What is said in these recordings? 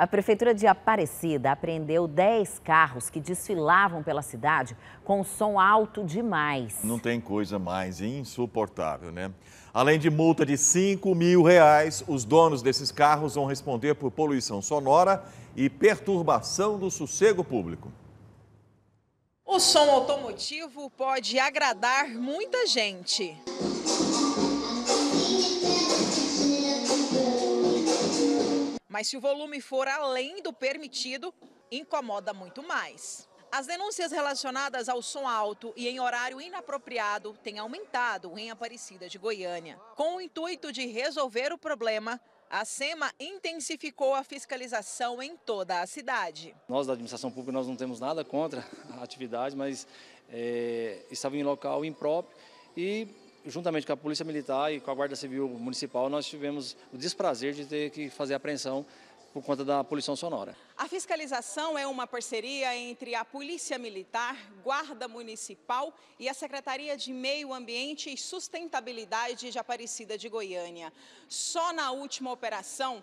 A Prefeitura de Aparecida apreendeu 10 carros que desfilavam pela cidade com som alto demais. Não tem coisa mais insuportável, né? Além de multa de 5 mil reais, os donos desses carros vão responder por poluição sonora e perturbação do sossego público. O som automotivo pode agradar muita gente. Mas se o volume for além do permitido, incomoda muito mais. As denúncias relacionadas ao som alto e em horário inapropriado têm aumentado em Aparecida de Goiânia. Com o intuito de resolver o problema, a SEMA intensificou a fiscalização em toda a cidade. Nós da administração pública nós não temos nada contra a atividade, mas é, estava em local impróprio e juntamente com a Polícia Militar e com a Guarda Civil Municipal, nós tivemos o desprazer de ter que fazer apreensão por conta da poluição sonora. A fiscalização é uma parceria entre a Polícia Militar, Guarda Municipal e a Secretaria de Meio Ambiente e Sustentabilidade de Aparecida de Goiânia. Só na última operação,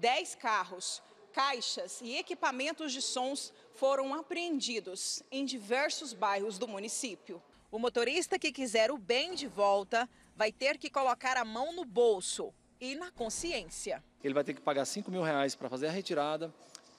10 carros, caixas e equipamentos de sons foram apreendidos em diversos bairros do município. O motorista que quiser o bem de volta vai ter que colocar a mão no bolso e na consciência. Ele vai ter que pagar 5 mil reais para fazer a retirada,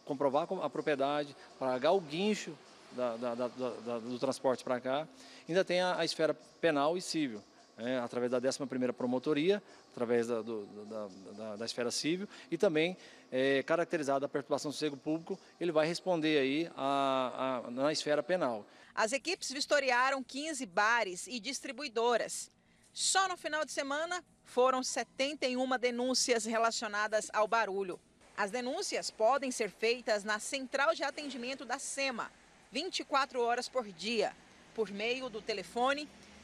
comprovar a propriedade, pagar o guincho da, da, da, do transporte para cá. Ainda tem a, a esfera penal e civil é, através da 11ª Promotoria, através da, do, da, da, da, esfera civil e também é, caracterizada a perturbação do sossego público, ele vai responder aí a, a, na esfera penal. As equipes vistoriaram 15 bares e distribuidoras. Só no final de semana foram 71 denúncias relacionadas ao barulho. As denúncias podem ser feitas na central de atendimento da SEMA, 24 horas por dia, por meio do telefone